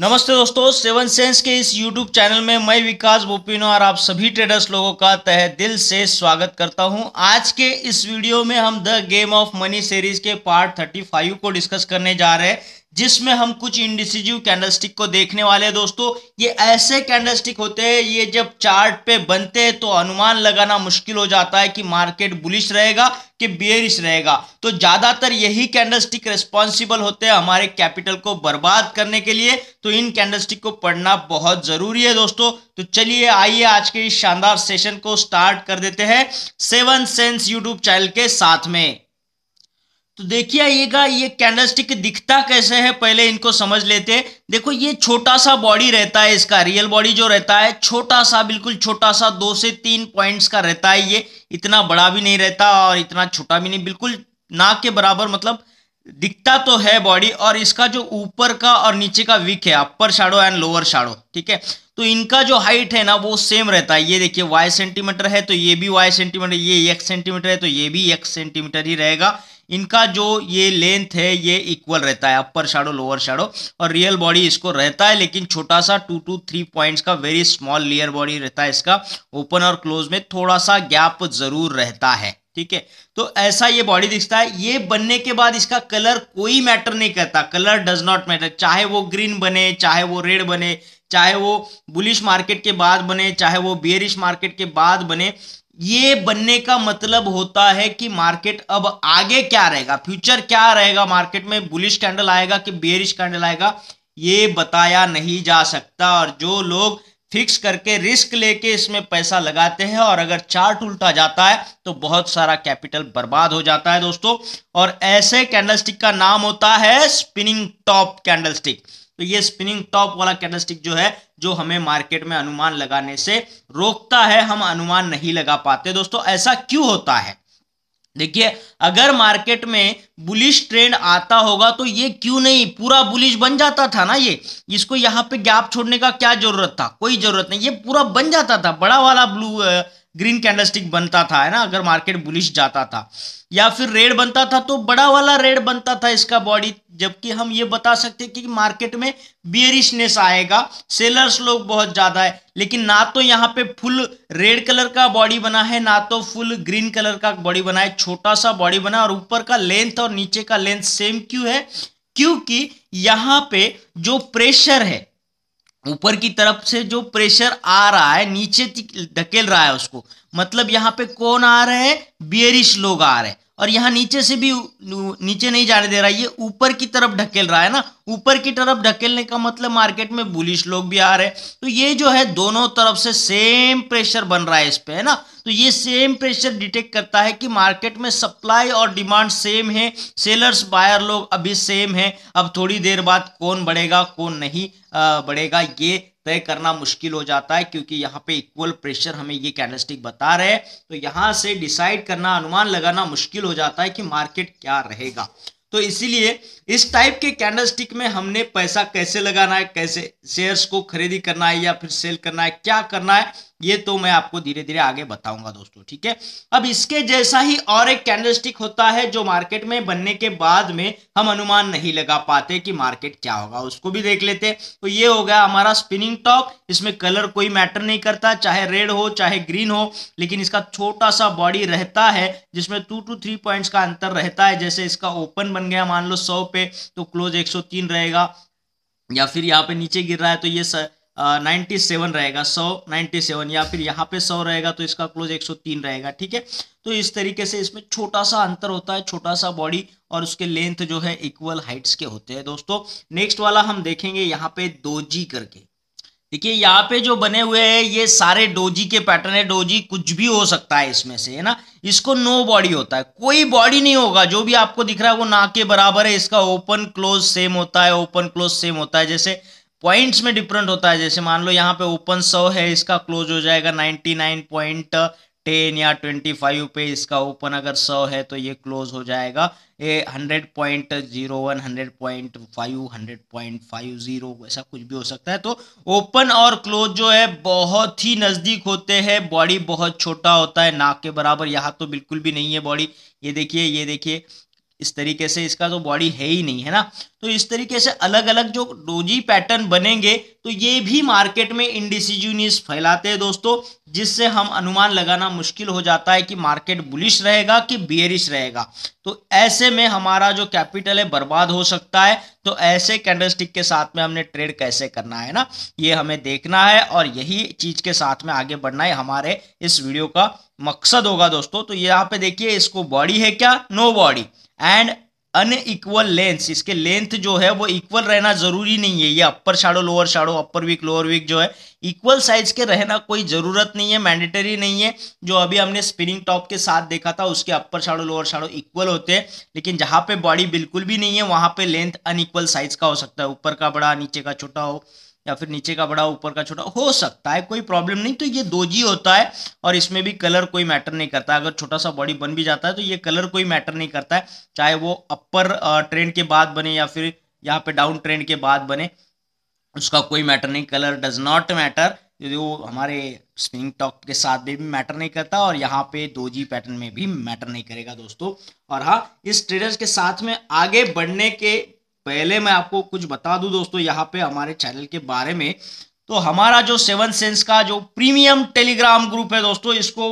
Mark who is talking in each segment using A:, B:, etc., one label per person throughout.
A: नमस्ते दोस्तों seven sense के इस यूट्यूब चैनल में मैं विकास बोपिनो और आप सभी ट्रेडर्स लोगों का तह दिल से स्वागत करता हूं आज के इस वीडियो में हम the game of money series के पार्ट 35 को डिस्कस करने जा रहे हैं जिसमें हम कुछ इंडिसिजिव कैंडलस्टिक को देखने वाले हैं दोस्तों ये ऐसे कैंडलस्टिक होते हैं ये जब चार्ट पे बनते हैं तो अनुमान लगाना मुश्किल हो जाता है कि मार्केट बुलिश रहेगा कि बियरिश रहेगा तो ज़्यादातर यही कैंडलस्टिक रिस्पॉन्सिबल होते हैं हमारे कैपिटल को बर्बाद करने के लिए तो इन कैंडलस्टिक को पढ़ना बहुत ज़रूरी है दोस्तों तो चलिए आइए आज के इस शानदार सेशन को स्टार्ट कर देते हैं सेवन सेंस यूट्यूब चैनल के साथ में तो देखिए आइएगा ये कैंडल स्टिक दिखता कैसे है पहले इनको समझ लेते हैं देखो ये छोटा सा बॉडी रहता है इसका रियल बॉडी जो रहता है छोटा सा बिल्कुल छोटा सा दो से तीन पॉइंट्स का रहता है ये इतना बड़ा भी नहीं रहता और इतना छोटा भी नहीं बिल्कुल नाक के बराबर मतलब दिखता तो है बॉडी और इसका जो ऊपर का और नीचे का विक है upper shadow and lower shadow ठीक है तो इनका जो हाइट है ना वो सेम रहता है ये देखिए वाई सेंटीमीटर है तो ये भी वाई सेंटीमीटर ये एक सेंटीमीटर है तो ये भी एक सेंटीमीटर ही रहेगा इनका जो ये लेंथ है ये इक्वल रहता है अपर शाडो लोअर शाडो और रियल बॉडी इसको रहता है लेकिन छोटा सा टू टू थ्री पॉइंट्स का वेरी स्मॉल लेयर बॉडी रहता है इसका ओपन और क्लोज में थोड़ा सा गैप जरूर रहता है ठीक है तो ऐसा ये बॉडी दिखता है ये बनने के बाद इसका कलर कोई मैटर नहीं करता कलर डज नॉट मैटर चाहे वो ग्रीन बने चाहे वो रेड बने चाहे वो बुलिश मार्केट के बाद बने चाहे वो बियरिश मार्केट के बाद बने ये बनने का मतलब होता है कि मार्केट अब आगे क्या रहेगा फ्यूचर क्या रहेगा मार्केट में बुलिश कैंडल आएगा कि बियरिश कैंडल आएगा ये बताया नहीं जा सकता और जो लोग फिक्स करके रिस्क लेके इसमें पैसा लगाते हैं और अगर चार्ट उल्टा जाता है तो बहुत सारा कैपिटल बर्बाद हो जाता है दोस्तों और ऐसे कैंडलस्टिक का नाम होता है स्पिनिंग टॉप कैंडलस्टिक तो ये स्पिनिंग टॉप वाला कैंडलस्टिक जो है जो हमें मार्केट में अनुमान लगाने से रोकता है हम अनुमान नहीं लगा पाते दोस्तों ऐसा क्यों होता है देखिए अगर मार्केट में बुलिश ट्रेंड आता होगा तो ये क्यों नहीं पूरा बुलिश बन जाता था ना ये इसको यहाँ पे गैप छोड़ने का क्या जरूरत था कोई जरूरत नहीं ये पूरा बन जाता था बड़ा वाला ब्लू ग्रीन कैंडलस्टिक बनता था है ना अगर मार्केट बुलिश जाता था या फिर रेड बनता था तो बड़ा वाला रेड बनता था इसका बॉडी जबकि हम ये बता सकते हैं कि मार्केट में बियरिशनेस आएगा सेलर्स लोग बहुत ज़्यादा है लेकिन ना तो यहाँ पे फुल रेड कलर का बॉडी बना है ना तो फुल ग्रीन कलर का बॉडी बना है छोटा सा बॉडी बना और ऊपर का लेंथ और नीचे का लेंथ सेम क्यों है क्योंकि यहाँ पे जो प्रेशर है ऊपर की तरफ से जो प्रेशर आ रहा है नीचे धकेल रहा है उसको मतलब यहाँ पे कौन आ रहे हैं बियरिश लोग आ रहे हैं और यहाँ नीचे से भी नीचे नहीं जाने दे रहा है ये ऊपर की तरफ ढकेल रहा है ना ऊपर की तरफ ढकेलने का मतलब मार्केट में बुलिश लोग भी आ रहे हैं तो ये जो है दोनों तरफ से सेम प्रेशर बन रहा है इस पर है ना तो ये सेम प्रेशर डिटेक्ट करता है कि मार्केट में सप्लाई और डिमांड सेम है सेलर्स बायर लोग अभी सेम है अब थोड़ी देर बाद कौन बढ़ेगा कौन नहीं बढ़ेगा ये तय करना मुश्किल हो जाता है क्योंकि यहाँ पे इक्वल प्रेशर हमें ये कैंडलस्टिक बता रहे हैं तो यहाँ से डिसाइड करना अनुमान लगाना मुश्किल हो जाता है कि मार्केट क्या रहेगा तो इसीलिए इस टाइप के कैंडलस्टिक में हमने पैसा कैसे लगाना है कैसे शेयर्स को खरीदी करना है या फिर सेल करना है क्या करना है ये तो मैं आपको धीरे धीरे आगे बताऊंगा दोस्तों ठीक है अब इसके जैसा ही और एक कैंडलस्टिक होता है जो मार्केट में बनने के बाद में हम अनुमान नहीं लगा पाते कि मार्केट क्या होगा उसको भी देख लेते तो ये हो गया हमारा स्पिनिंग टॉप इसमें कलर कोई मैटर नहीं करता चाहे रेड हो चाहे ग्रीन हो लेकिन इसका छोटा सा बॉडी रहता है जिसमें टू टू थ्री पॉइंट्स का अंतर रहता है जैसे इसका ओपन बन गया मान लो सौ पे तो क्लोज एक रहेगा या फिर यहाँ पे नीचे गिर रहा है तो ये सर नाइन्टी सेवन रहेगा सौ नाइन्टी सेवन या फिर यहाँ पे सौ रहेगा तो इसका क्लोज एक सौ तीन रहेगा ठीक है तो इस तरीके से इसमें छोटा सा अंतर होता है छोटा सा बॉडी और उसके लेंथ जो है इक्वल हाइट्स के होते हैं दोस्तों नेक्स्ट वाला हम देखेंगे यहाँ पे दोजी करके देखिए यहाँ पे जो बने हुए हैं ये सारे डोजी के पैटर्न है डोजी कुछ भी हो सकता है इसमें से है ना इसको नो बॉडी होता है कोई बॉडी नहीं होगा जो भी आपको दिख रहा है वो ना के बराबर है इसका ओपन क्लोज सेम होता है ओपन क्लोज सेम होता है जैसे पॉइंट्स में डिफरेंट होता है जैसे मान लो यहाँ पे ओपन सौ है इसका क्लोज हो जाएगा नाइन्टी नाइन पॉइंट टेन या ट्वेंटी फाइव पे इसका ओपन अगर सौ है तो ये क्लोज हो जाएगा ये hundred point zero one hundred point five hundred point five zero ऐसा कुछ भी हो सकता है तो ओपन और क्लोज जो है बहुत ही नज़दीक होते हैं बॉडी बहुत छोटा होता है नाक के बराबर यहाँ तो बिल्कुल भी नहीं है बॉडी ये देखिए ये देखिए इस तरीके से इसका तो बॉडी है ही नहीं है ना तो इस तरीके से अलग अलग जो डोजी पैटर्न बनेंगे तो ये भी मार्केट में इंडिसिजूनियस फैलाते हैं दोस्तों जिससे हम अनुमान लगाना मुश्किल हो जाता है कि मार्केट बुलिश रहेगा कि बियरिश रहेगा तो ऐसे में हमारा जो कैपिटल है बर्बाद हो सकता है तो ऐसे कैंडलस्टिक के साथ में हमने ट्रेड कैसे करना है ना ये हमें देखना है और यही चीज के साथ में आगे बढ़ना है हमारे इस वीडियो का मकसद होगा दोस्तों तो यहाँ पे देखिए इसको बॉडी है क्या no body and unequal length इसके लेंथ जो है वो इक्वल रहना जरूरी नहीं है ये upper shadow lower shadow upper wick lower wick जो है इक्वल साइज के रहना कोई ज़रूरत नहीं है मैंडेटरी नहीं है जो अभी हमने स्पिनिंग टॉप के साथ देखा था उसके upper shadow lower shadow equal होते हैं लेकिन जहाँ पे बॉडी बिल्कुल भी नहीं है वहां पे लेंथ अनइक्वल साइज का हो सकता है ऊपर का बड़ा नीचे का छोटा हो या फिर नीचे का बड़ा ऊपर का छोटा हो सकता है कोई प्रॉब्लम नहीं तो ये दो जी होता है और इसमें भी कलर कोई मैटर नहीं करता अगर छोटा सा बॉडी बन भी जाता है तो ये कलर कोई मैटर नहीं करता है चाहे वो अपर ट्रेंड के बाद बने या फिर यहाँ पे डाउन ट्रेंड के बाद बने उसका कोई मैटर नहीं कलर डज नॉट मैटर वो हमारे स्प्रिंग टॉप के साथ में भी मैटर नहीं करता और यहाँ पे दो जी पैटर्न में भी मैटर नहीं करेगा दोस्तों और हाँ इस ट्रेडर्स के साथ में आगे बढ़ने के पहले मैं आपको कुछ बता दूं दोस्तों यहाँ पे हमारे चैनल के बारे में तो हमारा जो सेवन सेंस का जो प्रीमियम टेलीग्राम ग्रुप है दोस्तों इसको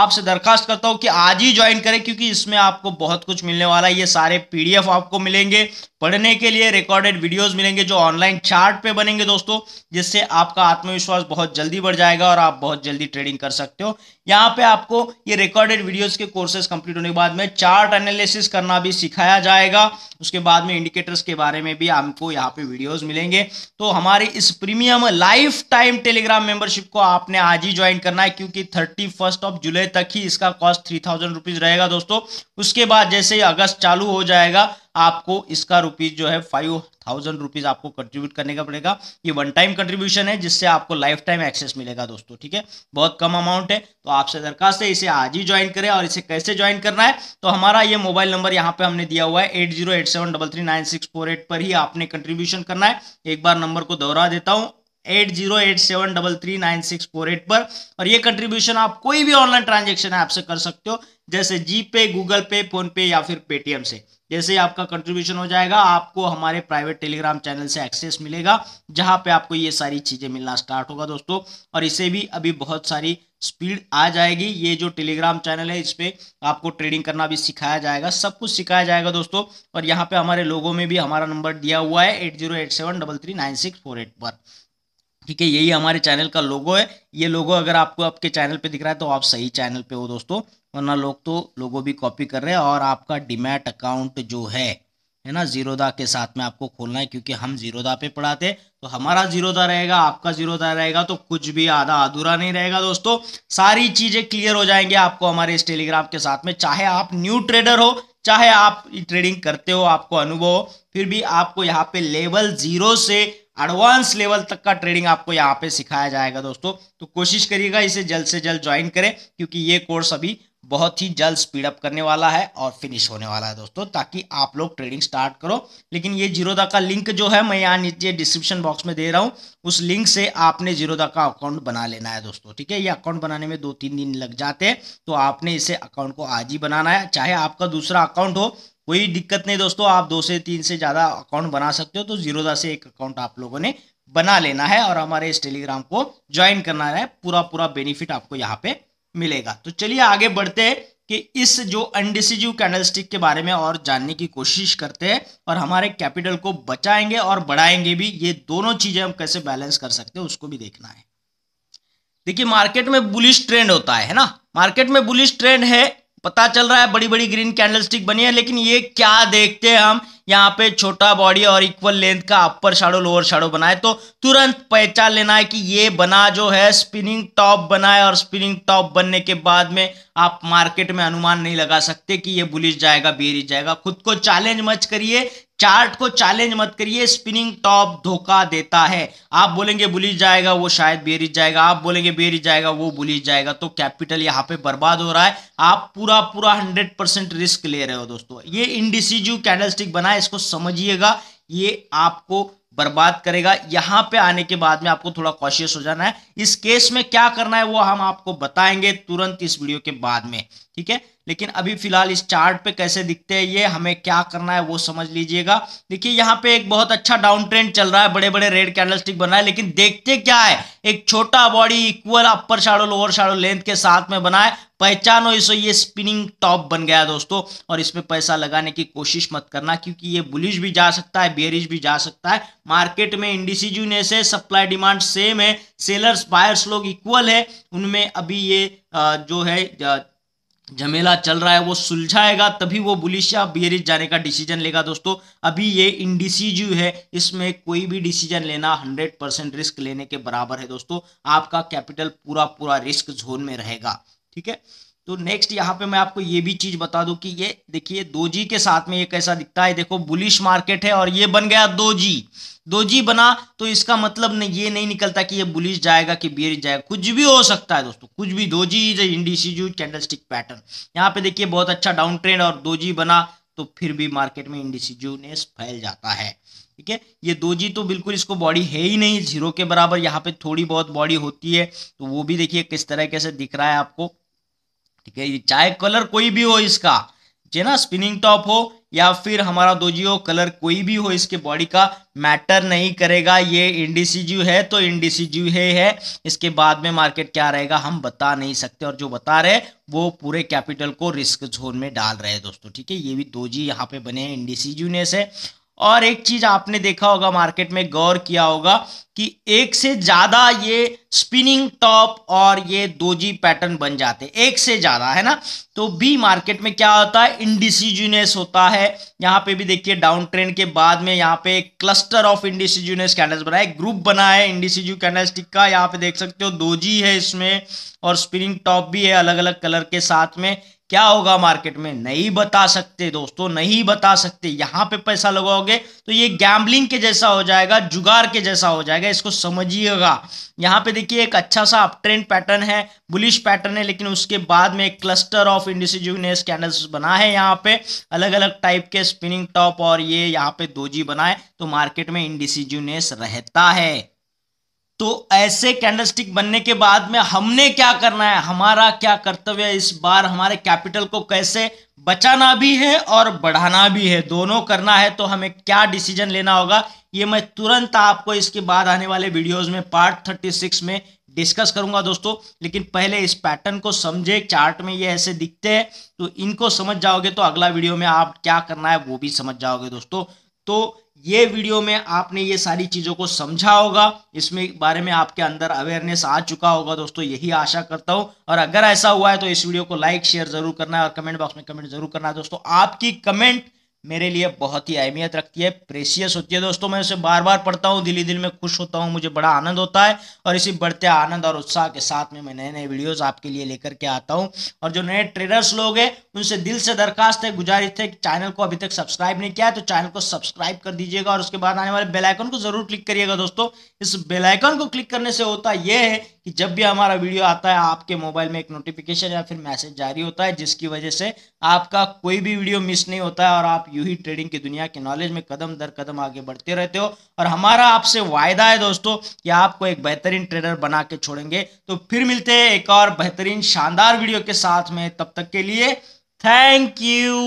A: आपसे दरखास्त करता हूँ कि आज ही ज्वाइन करें क्योंकि इसमें आपको बहुत कुछ मिलने वाला है ये सारे पीडीएफ आपको मिलेंगे पढ़ने के लिए रिकॉर्डेड वीडियोस मिलेंगे जो ऑनलाइन चार्ट पे बनेंगे दोस्तों जिससे आपका आत्मविश्वास बहुत जल्दी बढ़ जाएगा और आप बहुत जल्दी ट्रेडिंग कर सकते हो यहाँ पे आपको ये रिकॉर्डेड वीडियोज के कोर्सेज कंप्लीट होने के बाद में चार्ट एनालिसिस करना भी सिखाया जाएगा उसके बाद में इंडिकेटर्स के बारे में भी आपको यहाँ पे वीडियोज मिलेंगे तो हमारे इस premium life time Telegram membership को आपने आज ही ज्वाइन करना है क्योंकि थर्टी ऑफ जुलाई जुलाई तक ही इसका कॉस्ट थ्री थाउजेंड रुपीज़ रहेगा दोस्तों उसके बाद जैसे ही अगस्त चालू हो जाएगा आपको इसका रुपीज़ जो है फाइव थाउजेंड रुपीज़ आपको कंट्रीब्यूट करने का पड़ेगा ये वन टाइम कंट्रीब्यूशन है जिससे आपको लाइफ टाइम एक्सेस मिलेगा दोस्तों ठीक है बहुत कम अमाउंट है तो आपसे दरखास्त है इसे आज ही ज्वाइन करें और इसे कैसे ज्वाइन करना है तो हमारा ये मोबाइल नंबर यहाँ पे हमने दिया हुआ है eight zero eight seven double three nine six four eight पर ही आपने कंट्रीब्यूशन करना है एक बार नंबर को दोहरा देता हूँ eight zero eight seven double three nine six four eight पर और ये कंट्रीब्यूशन आप कोई भी ऑनलाइन ट्रांजेक्शन ऐप से कर सकते हो जैसे जी पे गूगल पे फोन पे या फिर पेटीएम से जैसे आपका कंट्रीब्यूशन हो जाएगा आपको हमारे प्राइवेट टेलीग्राम चैनल से एक्सेस मिलेगा जहां पे आपको ये सारी चीज़ें मिलना स्टार्ट होगा दोस्तों और इसे भी अभी बहुत सारी स्पीड आ जाएगी ये जो टेलीग्राम चैनल है इस पर आपको ट्रेडिंग करना भी सिखाया जाएगा सब कुछ सिखाया जाएगा दोस्तों और यहाँ पे हमारे लोगों में भी हमारा नंबर दिया हुआ है eight zero eight seven double three nine six four eight पर ठीक है यही हमारे चैनल का लोगो है ये लोगो अगर आपको आपके चैनल पे दिख रहा है तो आप सही चैनल पे हो दोस्तों वरना लोग तो लोगो भी कॉपी कर रहे हैं और आपका डिमैट अकाउंट जो है है ना जीरोदा के साथ में आपको खोलना है क्योंकि हम जीरोदा पे पढ़ाते तो हमारा जीरोदा रहेगा आपका जीरोदा रहेगा तो कुछ भी आधा अधूरा नहीं रहेगा दोस्तों सारी चीज़ें क्लियर हो जाएंगे आपको हमारे इस टेलीग्राम के साथ में चाहे आप न्यू ट्रेडर हो चाहे आप ट्रेडिंग करते हो आपको अनुभव हो फिर भी आपको यहाँ पे लेवल जीरो से एडवांस लेवल तक का ट्रेडिंग आपको यहाँ पे सिखाया जाएगा दोस्तों तो कोशिश करिएगा इसे जल्द से जल्द ज्वाइन करें क्योंकि ये कोर्स अभी बहुत ही जल्द स्पीड अप करने वाला है और फिनिश होने वाला है दोस्तों ताकि आप लोग ट्रेडिंग स्टार्ट करो लेकिन ये जीरोदा का लिंक जो है मैं यहाँ नीचे डिस्क्रिप्शन बॉक्स में दे रहा हूँ उस लिंक से आपने जीरोदा का अकाउंट बना लेना है दोस्तों ठीक है ये अकाउंट बनाने में दो तीन दिन लग जाते हैं तो आपने इसे अकाउंट को आज ही बनाना है चाहे आपका दूसरा अकाउंट हो कोई दिक्कत नहीं दोस्तों आप दो से तीन से ज़्यादा अकाउंट बना सकते हो तो जीरोधा से एक अकाउंट आप लोगों ने बना लेना है और हमारे इस टेलीग्राम को ज्वाइन करना है पूरा पूरा बेनिफिट आपको यहाँ पे मिलेगा तो चलिए आगे बढ़ते हैं कि इस जो अनडिसिजिव कैंडलस्टिक के बारे में और जानने की कोशिश करते हैं और हमारे कैपिटल को बचाएंगे और बढ़ाएंगे भी ये दोनों चीज़ें हम कैसे बैलेंस कर सकते हैं उसको भी देखना है देखिए मार्केट में बुलिश ट्रेंड होता है ना मार्केट में बुलिश ट्रेंड है पता चल रहा है बड़ी बड़ी ग्रीन कैंडलस्टिक बनी है लेकिन ये क्या देखते हैं हम यहाँ पे छोटा बॉडी और इक्वल लेंथ का अपर शाडो लोअर शाडो बनाए तो तुरंत पहचान लेना है कि ये बना जो है स्पिनिंग टॉप बनाए और स्पिनिंग टॉप बनने के बाद में आप मार्केट में अनुमान नहीं लगा सकते कि ये बुलिस जाएगा बेरिज जाएगा खुद को चैलेंज मच करिए चार्ट को चैलेंज मत करिए स्पिनिंग टॉप धोखा देता है आप बोलेंगे बुलिस जाएगा वो शायद बेरिज जाएगा आप बोलेंगे बेरिज जाएगा वो बुलिस जाएगा तो कैपिटल यहाँ पे बर्बाद हो रहा है आप पूरा पूरा हंड्रेड परसेंट रिस्क ले रहे हो दोस्तों ये इनडिसीजिव कैंडलस्टिक बनाए है इसको समझिएगा ये आपको बर्बाद करेगा यहां पे आने के बाद में आपको थोड़ा कॉशियस हो जाना है इस केस में क्या करना है वो हम आपको बताएंगे तुरंत इस वीडियो के बाद में ठीक है लेकिन अभी फिलहाल इस चार्ट पे कैसे दिखते हैं ये हमें क्या करना है वो समझ लीजिएगा देखिए यहाँ पे एक बहुत अच्छा डाउन ट्रेंड चल रहा है बड़े बड़े रेड कैंडलस्टिक बना है लेकिन देखते क्या है एक छोटा body equal upper shadow lower shadow length के साथ में बना है पहचानो इसको ये स्पिनिंग टॉप बन गया दोस्तों और इसमें पैसा लगाने की कोशिश मत करना क्योंकि ये बुलिश भी जा सकता है बेरिश भी जा सकता है मार्केट में इंडिसीजूनेस से सप्लाई डिमांड सेम है सेलर्स बायर्स लोग इक्वल है उनमें अभी ये जो है झमेला चल रहा है वो सुलझाएगा तभी वो बुलिशिया बियरिज जाने का डिसीजन लेगा दोस्तों अभी ये इनडिसीजिव है इसमें कोई भी डिसीजन लेना 100 परसेंट रिस्क लेने के बराबर है दोस्तों आपका कैपिटल पूरा पूरा रिस्क जोन में रहेगा ठीक है तो नेक्स्ट यहाँ पे मैं आपको ये भी चीज बता दू कि ये देखिए दो जी के साथ में ये कैसा दिखता है देखो बुलिश मार्केट है और ये बन गया दो जी दो जी बना तो इसका मतलब नहीं ये नहीं निकलता कि ये बुलिश जाएगा कि बियर जाएगा कुछ भी हो सकता है दोस्तों कुछ भी doji is indecision candle stick pattern यहाँ पे देखिए बहुत अच्छा डाउन ट्रेंड और दो जी बना तो फिर भी मार्केट में इंडिसीजूनेस फैल जाता है ठीक है ये दो जी तो बिल्कुल इसको बॉडी है ही नहीं जीरो के बराबर यहाँ पे थोड़ी बहुत बॉडी होती है तो वो भी देखिए किस तरह कैसे दिख रहा है आपको ठीक है चाहे कलर कोई भी हो इसका ठीक ना स्पिनिंग टॉप हो या फिर हमारा दोजियो कलर कोई भी हो इसके बॉडी का मैटर नहीं करेगा ये इंडिसीज्यू है तो इंडिसीज्यू है, है इसके बाद में मार्केट क्या रहेगा हम बता नहीं सकते और जो बता रहे वो पूरे कैपिटल को रिस्क जोन में डाल रहे हैं दोस्तों ठीक है ये भी दोजी यहाँ पे बने हैं इंडिसीज्यू ने से और एक चीज आपने देखा होगा मार्केट में गौर किया होगा कि एक से ज्यादा ये स्पिनिंग टॉप और ये दोजी पैटर्न बन जाते एक से ज्यादा है ना तो बी मार्केट में क्या होता है इंडिसिजुनेस होता है यहाँ पे भी देखिए डाउन ट्रेंड के बाद में यहाँ पे क्लस्टर ऑफ इंडिसिजुनेस कैंडल्स बना है ग्रुप बना है कैंडल कैंडलस्टिक का यहाँ पे देख सकते हो दोजी है इसमें और स्पिनिंग टॉप भी है अलग अलग कलर के साथ में क्या होगा मार्केट में नहीं बता सकते दोस्तों नहीं बता सकते यहाँ पे पैसा लगाओगे तो ये गैम्बलिंग के जैसा हो जाएगा जुगाड़ के जैसा हो जाएगा इसको समझिएगा यहाँ पे देखिए एक अच्छा सा अपट्रेंड पैटर्न है बुलिश पैटर्न है लेकिन उसके बाद में एक क्लस्टर ऑफ इंडिसिजिवनेस कैंडल्स बना है यहाँ पे अलग अलग टाइप के स्पिनिंग टॉप और ये यहाँ पे दो जी बनाए तो मार्केट में इंडिसिजिवनेस रहता है तो ऐसे कैंडलस्टिक बनने के बाद में हमने क्या करना है हमारा क्या कर्तव्य इस बार हमारे कैपिटल को कैसे बचाना भी है और बढ़ाना भी है दोनों करना है तो हमें क्या डिसीजन लेना होगा ये मैं तुरंत आपको इसके बाद आने वाले वीडियोस में पार्ट 36 में डिस्कस करूंगा दोस्तों लेकिन पहले इस पैटर्न को समझे चार्ट में ये ऐसे दिखते हैं तो इनको समझ जाओगे तो अगला वीडियो में आप क्या करना है वो भी समझ जाओगे दोस्तों तो ये वीडियो में आपने ये सारी चीज़ों को समझा होगा इसमें बारे में आपके अंदर अवेयरनेस आ चुका होगा दोस्तों यही आशा करता हूँ और अगर ऐसा हुआ है तो इस वीडियो को लाइक शेयर जरूर करना है और कमेंट बॉक्स में कमेंट जरूर करना है दोस्तों आपकी कमेंट मेरे लिए बहुत ही अहमियत रखती है प्रेशियस होती है दोस्तों मैं उसे बार बार पढ़ता हूँ दिली दिल में खुश होता हूँ मुझे बड़ा आनंद होता है और इसी बढ़ते आनंद और उत्साह के साथ में मैं नए नए वीडियोस आपके लिए लेकर के आता हूँ और जो नए ट्रेडर्स लोग हैं उनसे दिल से दरखास्त है गुजारिश है कि चैनल को अभी तक सब्सक्राइब नहीं किया है तो चैनल को सब्सक्राइब कर दीजिएगा और उसके बाद आने वाले बेलाइकन को जरूर क्लिक करिएगा दोस्तों इस बेलाइकन को क्लिक करने से होता यह है कि जब भी हमारा वीडियो आता है आपके मोबाइल में एक नोटिफिकेशन या फिर मैसेज जारी होता है जिसकी वजह से आपका कोई भी वीडियो मिस नहीं होता है और आप यू ही ट्रेडिंग की दुनिया के नॉलेज में कदम दर कदम आगे बढ़ते रहते हो और हमारा आपसे वायदा है दोस्तों कि आपको एक बेहतरीन ट्रेडर बना के छोड़ेंगे तो फिर मिलते हैं एक और बेहतरीन शानदार वीडियो के साथ में तब तक के लिए थैंक यू